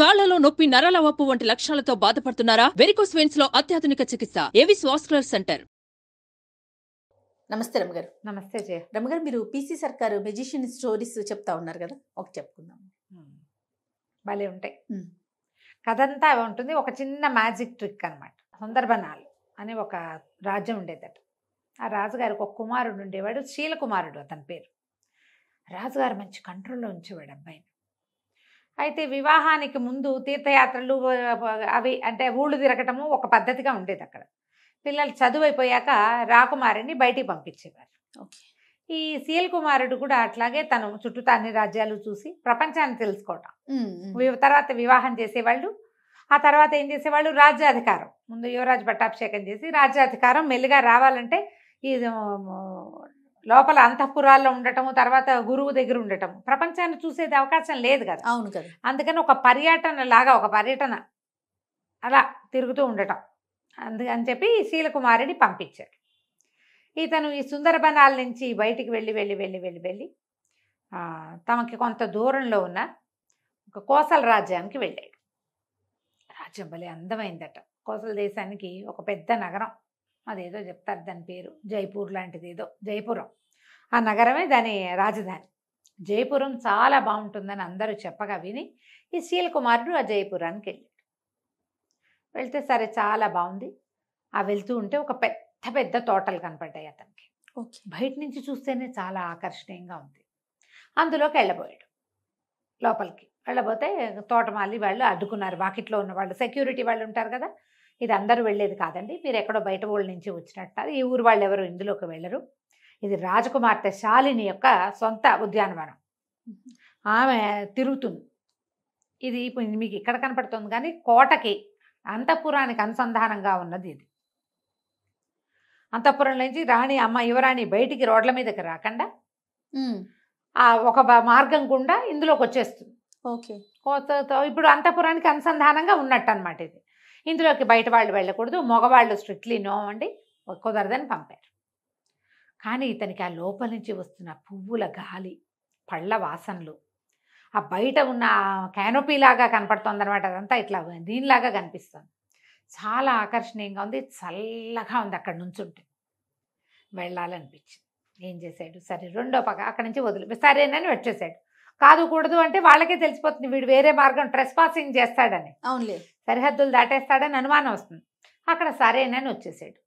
కాళ్లలో నొప్పి నరాల వప్పు వంటి లక్షణాలతో బాధపడుతున్నారా వెరికోస్ వెయిన్స్ లో అత్యాధునిక చికిత్స ఏవిస్ వాస్కులర్ సెంటర్ నమస్తే రమగారు నమస్తే జయ రమగారు మీరు పీసీ సర్కారు మెజిషియన్ స్టోరీస్ చెప్తా ఉన్నారు కదా ఒక చెప్పుకుందాం భలే ఉంటాయి కథ అంతా ఉంటుంది ఒక చిన్న మ్యాజిక్ ట్రిక్ అనమాట సుందర్బనాలు అనే ఒక రాజ్యం ఉండేదట ఆ రాజుగారి ఒక కుమారుడు ఉండేవాడు కుమారుడు అతని పేరు రాజుగారు మంచి కంట్రోల్లో ఉంచేవాడు అబ్బాయిని అయితే వివాహానికి ముందు తీర్థయాత్రలు అవి అంటే ఊళ్ళు తిరగటము ఒక పద్ధతిగా ఉండేది అక్కడ పిల్లలు చదువు అయిపోయాక రాకుమారిని బయటికి పంపించేవారు ఈ సిఎల్ కుమారుడు కూడా అట్లాగే తను చుట్టూతా అన్ని రాజ్యాలు చూసి ప్రపంచాన్ని తెలుసుకోవటం తర్వాత వివాహం చేసేవాళ్ళు ఆ తర్వాత ఏం చేసేవాళ్ళు రాజ్యాధికారం ముందు యువరాజ్ పట్టాభిషేకం చేసి రాజ్యాధికారం మెల్లిగా రావాలంటే ఈ లోపల అంతఃపురాల్లో ఉండటం తర్వాత గురువు దగ్గర ఉండటం ప్రపంచాన్ని చూసేది అవకాశం లేదు కదా అవును కదా అందుకని ఒక పర్యటన లాగా ఒక పర్యటన అలా తిరుగుతూ ఉండటం అందుకని చెప్పి శీలకుమారిని పంపించాడు ఇతను ఈ సుందరబనాల నుంచి బయటికి వెళ్ళి వెళ్ళి వెళ్ళి వెళ్ళి వెళ్ళి తమకి కొంత దూరంలో ఉన్న ఒక కోసల రాజ్యానికి వెళ్ళాడు రాజ్యం భలే అందమైందట కోసల దేశానికి ఒక పెద్ద నగరం అదేదో చెప్తారు దాని పేరు జైపూర్ లాంటిది ఏదో జైపురం ఆ నగరమే దాని రాజధాని జైపురం చాలా బాగుంటుందని అందరూ చెప్పగా విని ఈ శీల్ కుమారుడు ఆ జైపురానికి వెళ్ళాడు వెళ్తే సరే చాలా బాగుంది ఆ వెళ్తూ ఉంటే ఒక పెద్ద పెద్ద తోటలు కనపడ్డాయి అతనికి బయట నుంచి చూస్తేనే చాలా ఆకర్షణీయంగా ఉంది అందులోకి వెళ్ళబోయాడు లోపలికి వెళ్ళబోతే తోటమాలి వాళ్ళు అడ్డుకున్నారు వాకిట్లో ఉన్న వాళ్ళు సెక్యూరిటీ వాళ్ళు ఉంటారు కదా ఇది అందరూ వెళ్ళేది కాదండి మీరు ఎక్కడో బయట ఊళ్ళ నుంచి వచ్చినట్టు ఈ ఊరు వాళ్ళు ఎవరు ఇందులోకి వెళ్ళరు ఇది రాజకుమార్తె శాలిని యొక్క సొంత ఉద్యానవనం ఆమె తిరుగుతుంది ఇది మీకు ఇక్కడ కనపడుతుంది కానీ కోటకి అంతఃపురానికి అనుసంధానంగా ఉన్నది ఇది అంతఃపురం నుంచి రాణి అమ్మ యువరాణి బయటికి రోడ్ల మీదకి రాకుండా ఒక మార్గం గుండా ఇందులోకి వచ్చేస్తుంది ఓకే ఇప్పుడు అంతఃపురానికి అనుసంధానంగా ఉన్నట్టు అనమాట ఇది ఇందులోకి బయట వాళ్ళు వెళ్ళకూడదు మగవాళ్ళు స్ట్రిక్ట్లీ నో అండి కుదరదని పంపారు కానీ ఇతనికి ఆ లోపల నుంచి వస్తున్న పువ్వుల గాలి పళ్ళ వాసనలు ఆ బయట ఉన్న క్యానోపీలాగా కనపడుతుంది అనమాట అదంతా ఇట్లా దీనిలాగా కనిపిస్తుంది చాలా ఆకర్షణీయంగా ఉంది చల్లగా ఉంది అక్కడ నుంచి ఉంటే వెళ్ళాలనిపించింది ఏం చేశాడు సరే రెండో పక్క అక్కడి నుంచి వదిలి సరేనని వచ్చేసాడు కాదు కూడదు అంటే వాళ్ళకే తెలిసిపోతుంది వీడు వేరే మార్గం ట్రెస్ పాసింగ్ చేస్తాడని అవునులే సరిహద్దులు దాటేస్తాడని అనుమానం వస్తుంది అక్కడ సరేనని వచ్చేసాడు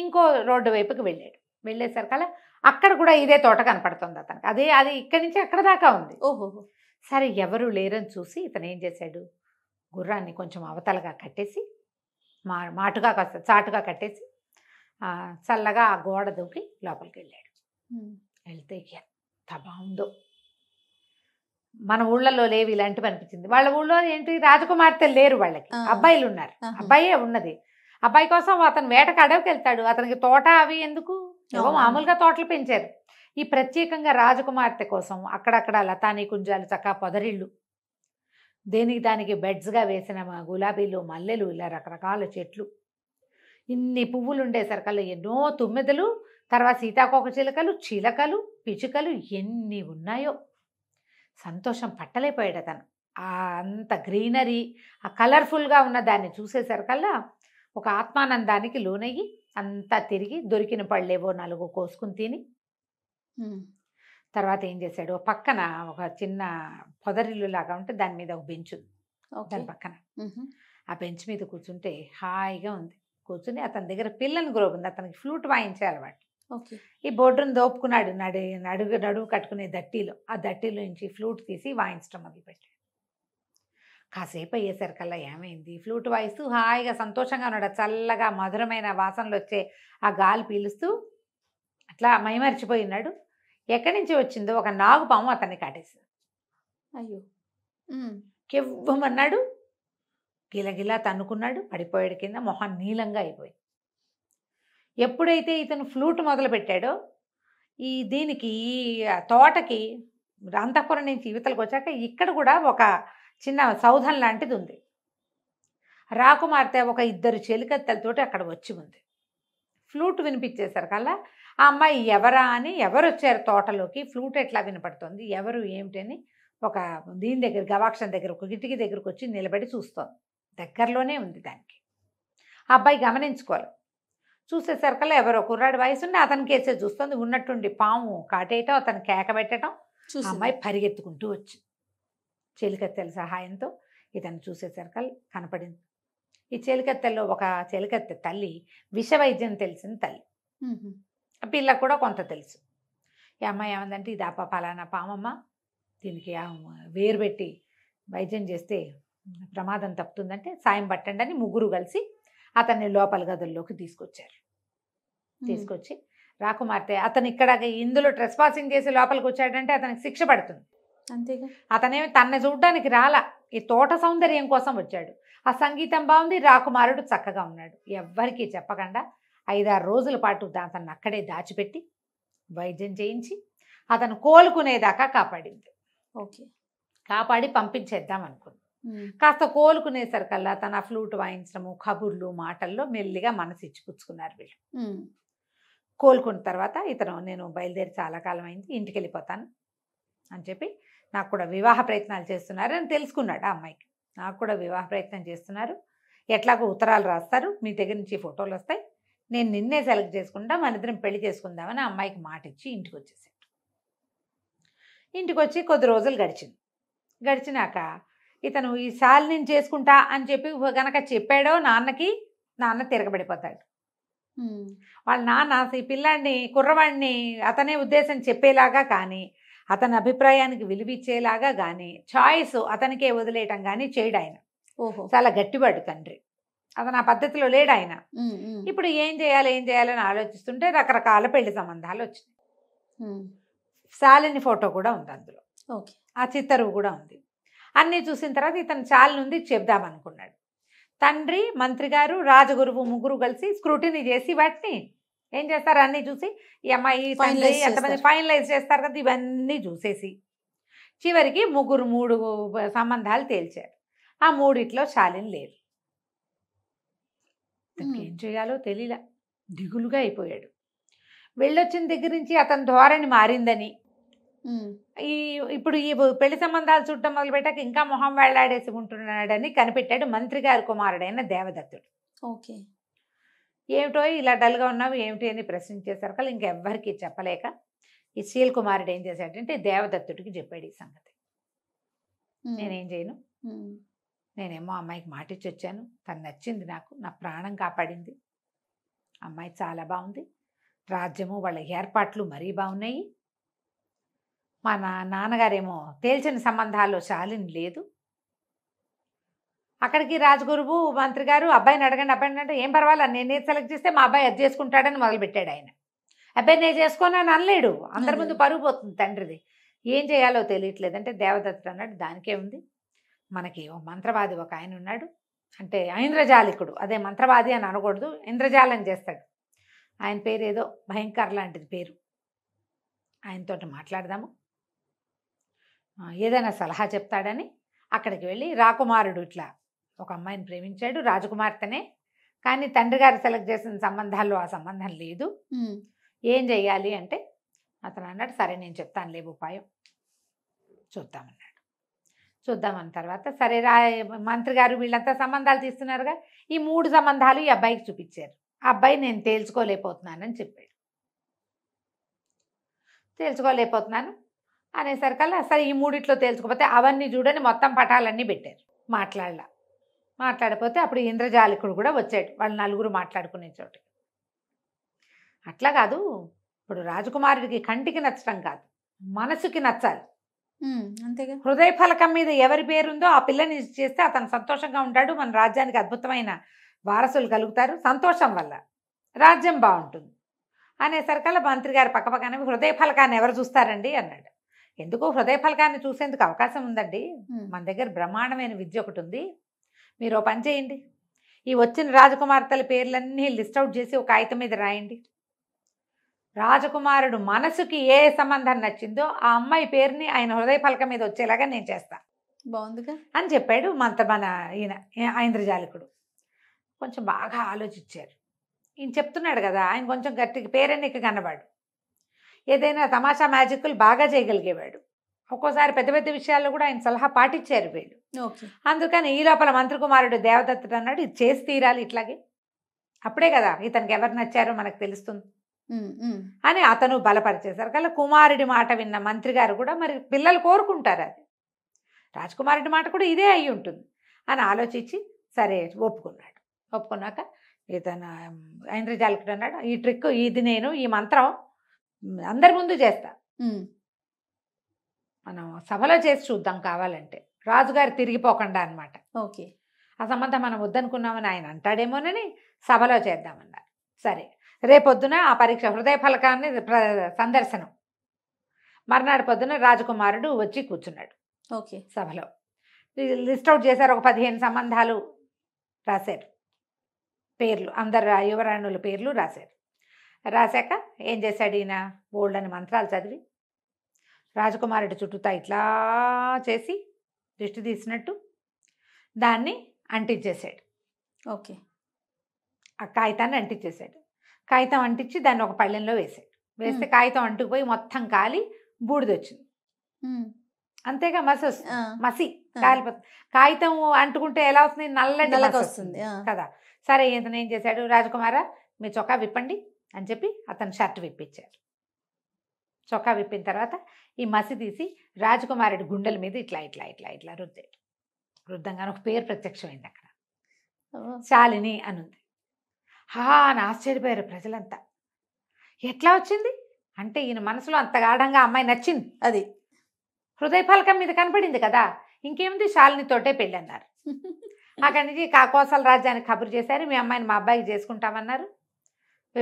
ఇంకో రోడ్డు వైపుకి వెళ్ళాడు వెళ్ళేసరికల్లా అక్కడ కూడా ఇదే తోట కనపడుతుంది అతనికి అదే అది ఇక్కడి నుంచి అక్కడ దాకా ఉంది ఓహో సరే ఎవరు లేరని చూసి ఇతను ఏం చేశాడు గుర్రాన్ని కొంచెం అవతలగా కట్టేసి మా మాటుగా కాస్త చాటుగా కట్టేసి చల్లగా ఆ గోడ దూకి లోపలికి వెళ్ళాడు వెళ్తే ఎంత బాగుందో మన ఊళ్ళలో లేవు ఇలాంటివి అనిపించింది వాళ్ళ ఊళ్ళో ఏంటి రాజకుమార్తెలు లేరు వాళ్ళకి అబ్బాయిలు ఉన్నారు అబ్బాయే ఉన్నది అబ్బాయి కోసం అతను వేటకు అడవికి వెళ్తాడు అతనికి తోట అవి ఎందుకు మామూలుగా తోటలు పెంచారు ఈ ప్రత్యేకంగా రాజకుమార్తె కోసం అక్కడక్కడ లతాని కుంజాలు చక్క పొదరిళ్ళు దేనికి దానికి బెడ్స్గా వేసిన మా గులాబీలు మల్లెలు ఇలా రకరకాల చెట్లు ఇన్ని పువ్వులు ఉండేసరికల్లా ఎన్నో తుమ్మెదలు తర్వాత సీతాకోక చిలకలు చిలకలు పిచుకలు ఎన్ని ఉన్నాయో సంతోషం పట్టలేకపోయాడు అతను అంత గ్రీనరీ ఆ కలర్ఫుల్గా ఉన్న దాన్ని చూసేసరికల్లా ఒక ఆత్మానందానికి లోనయ్యి అంతా తిరిగి దొరికిన పళ్ళేవో నాలుగు కోసుకుని తిని తర్వాత ఏం చేశాడు పక్కన ఒక చిన్న పొదరిల్లు లాగా ఉంటే దాని మీద ఒక బెంచ్ దాని పక్కన ఆ బెంచ్ మీద కూర్చుంటే హాయిగా ఉంది కూర్చుని అతని దగ్గర పిల్లని గ్రోబ్ ఉంది అతనికి ఫ్లూట్ వాయించే అలవాటు ఈ బోర్డర్ని దోపుకున్నాడు నడు నడుగు నడువు కట్టుకునే దట్టిలో ఆ దట్టీలో నుంచి ఫ్లూట్ తీసి వాయించడం అది కాసేపు అయ్యేసరికల్లా ఏమైంది ఫ్లూట్ వాయిస్తూ హాయిగా సంతోషంగా ఉన్నాడు చల్లగా మధురమైన వాసనలు వచ్చే ఆ గాలి పీలుస్తూ అట్లా మైమర్చిపోయినాడు ఎక్కడి నుంచి వచ్చిందో ఒక నాగుపాము అతన్ని కాటేసింది అయ్యో కెవ్వమన్నాడు గిలగిలా తన్నుకున్నాడు పడిపోయాడు కింద మొహం నీలంగా అయిపోయింది ఎప్పుడైతే ఇతను ఫ్లూట్ మొదలుపెట్టాడో ఈ దీనికి ఈ తోటకి అంతఃపురం నుంచి యువతలకు వచ్చాక ఇక్కడ కూడా ఒక చిన్న సౌధం లాంటిది ఉంది రాకుమార్తె ఒక ఇద్దరు చెలికత్తెలతోటి అక్కడ వచ్చి ఉంది ఫ్లూట్ వినిపించేశారు కల్లా ఆ అమ్మాయి ఎవరా అని ఎవరు వచ్చారు తోటలోకి ఫ్లూట్ ఎట్లా వినపడుతుంది ఎవరు ఏమిటని ఒక దీని దగ్గర గవాక్షం దగ్గర ఒక కిటికీ దగ్గరకు వచ్చి నిలబడి చూస్తోంది దగ్గరలోనే ఉంది దానికి ఆ అబ్బాయి గమనించుకోవాలి చూసేసరికల్లా ఎవరో కుర్రాడి వయసుండి అతని కేసే చూస్తుంది ఉన్నట్టుండి పాము కాటేయటం అతను కేక పెట్టడం అమ్మాయి పరిగెత్తుకుంటూ వచ్చి చెలికత్తెల సహాయంతో ఇతను చూసేసరికల్ కనపడింది ఈ చెలికత్తెల్లో ఒక చెలికత్తె తల్లి విష వైద్యం తెలిసిన తల్లి పిల్ల కూడా కొంత తెలుసు ఈ అమ్మాయి ఏమందంటే ఇది అప్ప ఫలానా పామమ్మ దీనికి వేరు పెట్టి వైద్యం చేస్తే ప్రమాదం తప్పుతుందంటే సాయం పట్టండి అని ముగ్గురు కలిసి అతన్ని లోపల గదుల్లోకి తీసుకొచ్చారు తీసుకొచ్చి రాకుమార్తె అతను ఇక్కడ ఇందులో డ్రెస్ పాసింగ్ చేసి లోపలికి వచ్చాడంటే అతనికి శిక్ష పడుతుంది అతనేమి తన్న చూడడానికి రాలా ఈ తోట సౌందర్యం కోసం వచ్చాడు ఆ సంగీతం బాగుంది రాకుమారుడు చక్కగా ఉన్నాడు ఎవ్వరికీ చెప్పకుండా ఐదారు రోజుల పాటు అతను అక్కడే దాచిపెట్టి వైద్యం చేయించి అతను కోలుకునేదాకా కాపాడింది ఓకే కాపాడి పంపించేద్దాం అనుకుంది కాస్త కోలుకునేసరికల్లా తన ఫ్లూట్ వాయించడము కబుర్లు మాటల్లో మెల్లిగా మనసు ఇచ్చిపుచ్చుకున్నారు వీళ్ళు కోలుకున్న తర్వాత ఇతను నేను బయలుదేరి చాలా కాలం అయింది ఇంటికి వెళ్ళిపోతాను అని చెప్పి నాకు కూడా వివాహ ప్రయత్నాలు చేస్తున్నారు అని తెలుసుకున్నాడు ఆ అమ్మాయికి నాకు కూడా వివాహ ప్రయత్నం చేస్తున్నారు ఎట్లాగో ఉత్తరాలు రాస్తారు మీ దగ్గర నుంచి ఫోటోలు వస్తాయి నేను నిన్నే సెలెక్ట్ చేసుకుంటా మన ఇద్దరం పెళ్లి చేసుకుందామని అమ్మాయికి మాట ఇచ్చి ఇంటికి వచ్చేసాడు ఇంటికి వచ్చి కొద్ది రోజులు గడిచింది గడిచినాక ఇతను ఈసారి నేను చేసుకుంటా అని చెప్పి గనక చెప్పాడో నాన్నకి నాన్న తిరగబడిపోతాడు వాళ్ళ నాన్న ఈ పిల్లాడిని కుర్రవాడిని అతనే ఉద్దేశం చెప్పేలాగా కానీ అతని అభిప్రాయానికి విలువిచ్చేలాగా కానీ చాయిస్ అతనికే వదిలేయటం కానీ చేయడు ఆయన చాలా గట్టివాడు తండ్రి అతను ఆ పద్ధతిలో లేడు ఆయన ఇప్పుడు ఏం చేయాలి ఏం చేయాలని ఆలోచిస్తుంటే రకరకాల పెళ్లి సంబంధాలు వచ్చినాయి శాలిని ఫోటో కూడా ఉంది అందులో ఆ చిత్తరువు కూడా ఉంది అన్నీ చూసిన తర్వాత ఇతను నుండి చెప్దామనుకున్నాడు తండ్రి మంత్రి గారు రాజగురువు ముగ్గురు కలిసి స్క్రూటినీ చేసి వాటిని ఏం చేస్తారు అన్నీ చూసి ఈ అమ్మాయి ఎంతమంది ఫైనలైజ్ చేస్తారు కదా ఇవన్నీ చూసేసి చివరికి ముగ్గురు మూడు సంబంధాలు తేల్చారు ఆ మూడిట్లో శాలిని లేదు ఏం చేయాలో తెలియలే దిగులుగా అయిపోయాడు వెళ్ళొచ్చిన దగ్గర నుంచి అతని ధోరణి మారిందని ఈ ఇప్పుడు ఈ పెళ్లి సంబంధాలు మొదలు పెట్టాక ఇంకా మొహం వెళ్లాడేసి ఉంటున్నాడని కనిపెట్టాడు మంత్రి గారి కుమారుడైన దేవదత్తుడు ఓకే ఏమిటో ఇలా డల్గా ఉన్నావు ఏమిటి అని ప్రశ్నించేసరికి ఇంకెవ్వరికి చెప్పలేక ఈ శీల్ కుమారుడు ఏం చేశాడంటే దేవదత్తుడికి చెప్పాడు ఈ సంగతి నేనేం చేయను నేనేమో అమ్మాయికి మాట ఇచ్చి వచ్చాను తను నచ్చింది నాకు నా ప్రాణం కాపాడింది అమ్మాయి చాలా బాగుంది రాజ్యము వాళ్ళ ఏర్పాట్లు మరీ బాగున్నాయి మా నా నాన్నగారేమో తేల్చిన సంబంధాలు శాలిని లేదు అక్కడికి రాజగురువు మంత్రి గారు అబ్బాయిని అడగండి అబ్బాయిని అంటే ఏం పర్వాలా నేను సెలెక్ట్ చేస్తే మా అబ్బాయి అది చేసుకుంటాడని మొదలుపెట్టాడు ఆయన అబ్బాయి నేను అని అనలేడు అందరి ముందు పరుగు పోతుంది తండ్రిది ఏం చేయాలో తెలియట్లేదు అంటే దేవదత్తుడు అన్నాడు దానికే ఉంది మనకి ఓ మంత్రవాది ఒక ఆయన ఉన్నాడు అంటే ఇంద్రజాలికుడు అదే మంత్రవాది అని అనకూడదు ఇంద్రజాలని చేస్తాడు ఆయన పేరు ఏదో భయంకర్ లాంటిది పేరు ఆయనతో మాట్లాడదాము ఏదైనా సలహా చెప్తాడని అక్కడికి వెళ్ళి రాకుమారుడు ఇట్లా ఒక అమ్మాయిని ప్రేమించాడు రాజకుమార్తెనే కానీ తండ్రి గారు సెలెక్ట్ చేసిన సంబంధాల్లో ఆ సంబంధం లేదు ఏం చెయ్యాలి అంటే అతను అన్నాడు సరే నేను చెప్తాను లేబు ఉపాయం చూద్దామన్నాడు చూద్దామన్న తర్వాత సరే రా మంత్రి గారు వీళ్ళంతా సంబంధాలు తీస్తున్నారుగా ఈ మూడు సంబంధాలు ఈ అబ్బాయికి చూపించారు ఆ అబ్బాయి నేను తేల్చుకోలేకపోతున్నానని చెప్పాడు తేల్చుకోలేకపోతున్నాను అనేసరికల్లా సరే ఈ మూడిట్లో తేల్చుకోపోతే అవన్నీ చూడని మొత్తం పటాలన్నీ పెట్టారు మాట్లాడలా మాట్లాడపోతే అప్పుడు ఇంద్రజాలికుడు కూడా వచ్చాడు వాళ్ళు నలుగురు మాట్లాడుకునే చోటు అట్లా కాదు ఇప్పుడు రాజకుమారుడికి కంటికి నచ్చడం కాదు మనసుకి నచ్చాలి అంతేగా హృదయ ఫలకం మీద ఎవరి పేరుందో ఆ పిల్లని చేస్తే అతను సంతోషంగా ఉంటాడు మన రాజ్యానికి అద్భుతమైన వారసులు కలుగుతారు సంతోషం వల్ల రాజ్యం బాగుంటుంది అనేసరికల్లా మంత్రి గారి పక్కపక్కన హృదయ ఫలకాన్ని ఎవరు చూస్తారండి అన్నాడు ఎందుకు హృదయ ఫలకాన్ని చూసేందుకు అవకాశం ఉందండి మన దగ్గర బ్రహ్మాండమైన విద్య ఒకటి ఉంది మీరు పని చేయండి ఈ వచ్చిన రాజకుమార్తెల పేర్లన్నీ లిస్ట్ అవుట్ చేసి ఒక ఆయత మీద రాయండి రాజకుమారుడు మనసుకి ఏ సంబంధం నచ్చిందో ఆ అమ్మాయి పేరుని ఆయన హృదయ ఫలకం మీద వచ్చేలాగా నేను చేస్తాను బాగుందిగా అని చెప్పాడు మంత మన ఈయన ఐంద్రజాలికుడు కొంచెం బాగా ఆలోచించారు ఈయన చెప్తున్నాడు కదా ఆయన కొంచెం గట్టిగా పేరెన్నిక కనబాడు ఏదైనా తమాషా మ్యాజిక్లు బాగా చేయగలిగేవాడు ఒక్కోసారి పెద్ద పెద్ద విషయాల్లో కూడా ఆయన సలహా పాటించారు వీళ్ళు అందుకని ఈ లోపల మంత్రికుమారుడు దేవదత్తుడు అన్నాడు ఇది చేసి తీరాలి ఇట్లాగే అప్పుడే కదా ఇతనికి ఎవరు నచ్చారో మనకు తెలుస్తుంది అని అతను బలపరిచేశారు కదా కుమారుడి మాట విన్న మంత్రి గారు కూడా మరి పిల్లలు కోరుకుంటారు అది రాజకుమారుడి మాట కూడా ఇదే అయి ఉంటుంది అని ఆలోచించి సరే ఒప్పుకున్నాడు ఒప్పుకున్నాక ఇతను ఇంద్రజాలకుడు అన్నాడు ఈ ట్రిక్ ఇది నేను ఈ మంత్రం అందరి ముందు చేస్తా మనం సభలో చేసి చూద్దాం కావాలంటే రాజుగారు తిరిగిపోకుండా అనమాట ఓకే ఆ సంబంధం మనం వద్దనుకున్నామని ఆయన అంటాడేమోనని సభలో చేద్దామన్నారు సరే రేపొద్దున ఆ పరీక్ష హృదయ ఫలకాన్ని సందర్శనం మర్నాడు పొద్దున రాజకుమారుడు వచ్చి కూర్చున్నాడు ఓకే సభలో లిస్ట్ అవుట్ చేశారు ఒక పదిహేను సంబంధాలు రాశారు పేర్లు అందరు యువరాణుల పేర్లు రాశారు రాశాక ఏం చేశాడు ఈయన అని మంత్రాలు చదివి రాజకుమారుడి చుట్టూతా ఇట్లా చేసి దృష్టి తీసినట్టు దాన్ని అంటించేశాడు ఓకే ఆ కాగితాన్ని అంటించేశాడు కాగితం అంటించి దాన్ని ఒక పళ్ళెంలో వేసాడు వేస్తే కాగితం అంటుకుపోయి మొత్తం కాలి బూడిదొచ్చింది అంతేగా మసి వస్తుంది మసి కాలిపోతుంది కాగితం అంటుకుంటే ఎలా వస్తుంది నల్లటి వస్తుంది కదా సరే ఇతను ఏం చేశాడు రాజకుమార మీ చొక్కా విప్పండి అని చెప్పి అతను షర్ట్ విప్పించారు చొక్కా విప్పిన తర్వాత ఈ మసి తీసి రాజకుమారుడి గుండెల మీద ఇట్లా ఇట్లా ఇట్లా ఇట్లా రుద్దాడు రుద్దంగానే ఒక పేరు ప్రత్యక్షమైంది అక్కడ శాలిని అనుంది హా అని ఆశ్చర్యపోయారు ప్రజలంతా ఎట్లా వచ్చింది అంటే ఈయన మనసులో అంత గాఢంగా అమ్మాయి నచ్చింది అది హృదయ ఫలకం మీద కనపడింది కదా ఇంకేముంది శాలిని తోటే పెళ్ళి అన్నారు అక్కడి నుంచి కాకోసల రాజ్యానికి కబురు చేశారు మీ అమ్మాయిని మా అబ్బాయికి చేసుకుంటామన్నారు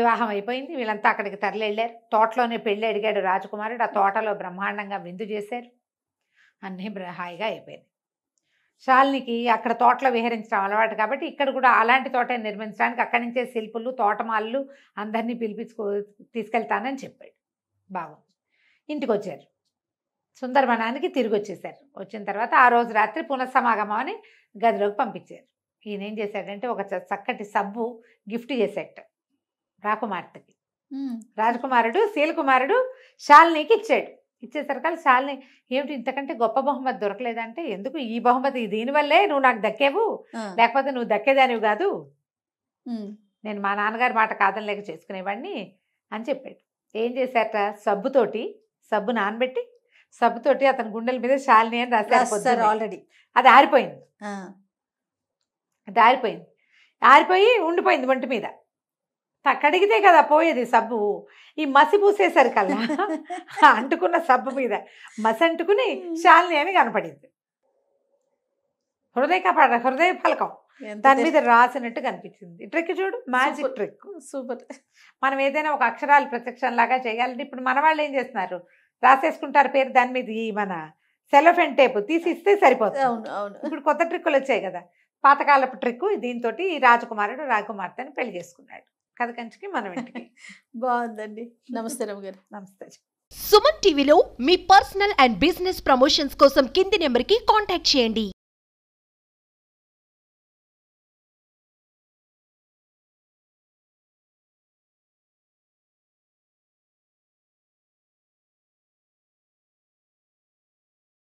వివాహం అయిపోయింది వీళ్ళంతా అక్కడికి తరలి వెళ్ళారు తోటలోనే పెళ్ళి అడిగాడు రాజకుమారుడు ఆ తోటలో బ్రహ్మాండంగా విందు చేశారు అన్నీ హాయిగా అయిపోయింది శాలినికి అక్కడ తోటలో విహరించడం అలవాటు కాబట్టి ఇక్కడ కూడా అలాంటి తోట నిర్మించడానికి అక్కడి నుంచే శిల్పులు తోటమాలు అందరినీ పిలిపించుకో తీసుకెళ్తానని చెప్పాడు బాగుంది ఇంటికి వచ్చారు సుందరవనానికి తిరిగి వచ్చేసారు వచ్చిన తర్వాత ఆ రోజు రాత్రి పునఃసమాగమం అని గదిలోకి పంపించారు ఈయన ఏం చేశాడంటే ఒక చక్కటి సబ్బు గిఫ్ట్ చేసేట రాకుమార్తెకి రాజకుమారుడు శీలకుమారుడు శాలినికి ఇచ్చాడు ఇచ్చేసరికల్ శాలిని ఏమిటి ఇంతకంటే గొప్ప బహుమతి దొరకలేదంటే ఎందుకు ఈ బహుమతి దీనివల్లే నువ్వు నాకు దక్కేవు లేకపోతే నువ్వు దక్కేదానివి కాదు నేను మా నాన్నగారి మాట కాదని లేక చేసుకునేవాడిని అని చెప్పాడు ఏం చేశారట సబ్బుతోటి సబ్బు నానబెట్టి సబ్బుతోటి అతని గుండెల మీద శాలిని అని రాశారు ఆల్రెడీ అది ఆరిపోయింది అది ఆరిపోయింది ఆరిపోయి ఉండిపోయింది ఒంటి మీద కడిగితే కదా పోయేది సబ్బు ఈ మసి కదా అంటుకున్న సబ్బు మీద మసి అంటుకుని శాలిని అని కనపడింది హృదయ కాపాడ హృదయ ఫలకం దాని మీద రాసినట్టు కనిపించింది ట్రిక్ చూడు మ్యాజిక్ ట్రిక్ సూపర్ మనం ఏదైనా ఒక అక్షరాలు ప్రత్యక్షం లాగా చేయాలంటే ఇప్పుడు మన వాళ్ళు ఏం చేస్తున్నారు రాసేసుకుంటారు పేరు దాని మీద ఈ మన సెలఫెన్ టేప్ తీసి ఇస్తే సరిపోతుంది అవును అవును ఇప్పుడు కొత్త ట్రిక్కులు వచ్చాయి కదా పాతకాలపు ట్రిక్ దీంతో రాజకుమారుడు అని పెళ్లి చేసుకున్నాడు కథ కంచికి మనం ఇంటికి బాగుందండి నమస్తే రమ్మ గారు నమస్తే సుమన్ టీవీలో మీ పర్సనల్ అండ్ బిజినెస్ ప్రమోషన్స్ కోసం కింది నెంబర్కి కాంటాక్ట్ చేయండి